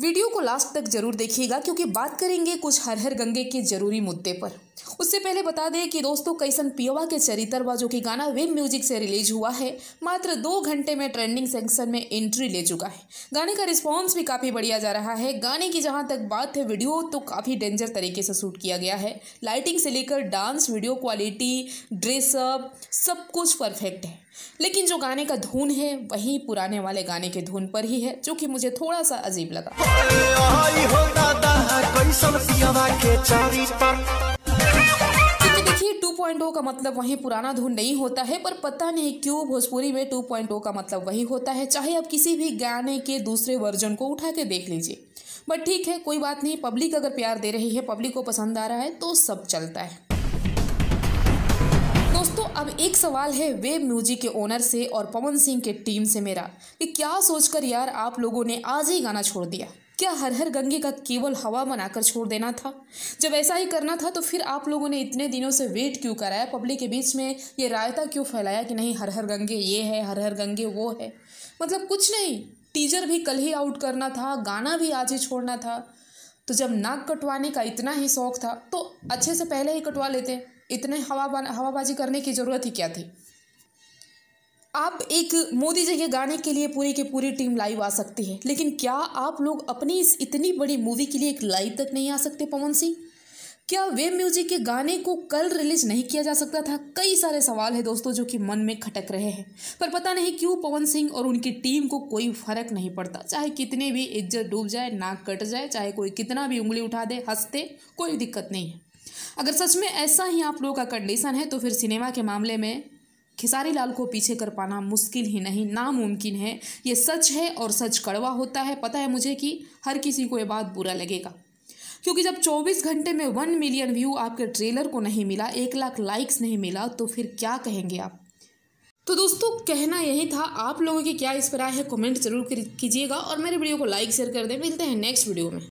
video को last तक जरूर देखिएगा क्योंकि बात करेंगे कुछ हर हर गंगे के जरूरी मुद्दे पर उससे पहले बता दें कि दोस्तों कैसन पियोवा के व जो कि गाना वेब म्यूजिक से रिलीज हुआ है मात्र दो घंटे में ट्रेंडिंग सेक्शन में एंट्री ले चुका है गाने का रिस्पॉन्स भी काफ़ी बढ़िया जा रहा है गाने की जहाँ तक बात है वीडियो तो काफ़ी डेंजर तरीके से शूट किया गया है लाइटिंग से लेकर डांस वीडियो क्वालिटी ड्रेसअप सब कुछ परफेक्ट है लेकिन जो गाने का धुन है वही पुराने वाले गाने के धुन पर ही है जो कि मुझे थोड़ा सा अजीब लगा 2.0 का मतलब वही पुराना धुन नहीं होता है पर पता नहीं क्यों भोजपुरी में 2.0 का मतलब वही होता है चाहे आप किसी भी गाने के दूसरे वर्जन को उठा के देख लीजिए बट ठीक है कोई बात नहीं पब्लिक अगर प्यार दे रही है पब्लिक को पसंद आ रहा है तो सब चलता है दोस्तों अब एक सवाल है वेब म्यूजिक के ओनर से और पवन सिंह के टीम से मेरा कि क्या सोचकर यार आप लोगों ने आज ही गाना छोड़ दिया क्या हर हर गंगे का केवल हवा बनाकर छोड़ देना था जब ऐसा ही करना था तो फिर आप लोगों ने इतने दिनों से वेट क्यों कराया पब्लिक के बीच में ये रायता क्यों फैलाया कि नहीं हर हर गंगे ये है हर हर गंगे वो है मतलब कुछ नहीं टीजर भी कल ही आउट करना था गाना भी आज ही छोड़ना था तो जब नाक कटवाने का इतना ही शौक था तो अच्छे से पहले ही कटवा लेते इतने हवा हवाबाजी करने की ज़रूरत ही क्या थी आप एक मोदी जी के गाने के लिए पूरी की पूरी टीम लाइव आ सकती है लेकिन क्या आप लोग अपनी इस इतनी बड़ी मूवी के लिए एक लाइव तक नहीं आ सकते पवन सिंह क्या वेब म्यूजिक के गाने को कल रिलीज नहीं किया जा सकता था कई सारे सवाल है दोस्तों जो कि मन में खटक रहे हैं पर पता नहीं क्यों पवन सिंह और उनकी टीम को कोई फर्क नहीं पड़ता चाहे कितने भी इज्जत डूब जाए नाक कट जाए चाहे कोई कितना भी उंगली उठा दे हंसते कोई दिक्कत नहीं है अगर सच में ऐसा ही आप लोगों का कंडीशन है तो फिर सिनेमा के मामले में खेसारी लाल को पीछे कर पाना मुश्किल ही नहीं नामुमकिन है ये सच है और सच कड़वा होता है पता है मुझे कि हर किसी को ये बात बुरा लगेगा क्योंकि जब 24 घंटे में वन मिलियन व्यू आपके ट्रेलर को नहीं मिला एक लाख लाइक्स नहीं मिला तो फिर क्या कहेंगे आप तो दोस्तों कहना यही था आप लोगों की क्या इस पर राय है कमेंट जरूर कीजिएगा और मेरे वीडियो को लाइक शेयर कर दें मिलते हैं नेक्स्ट वीडियो में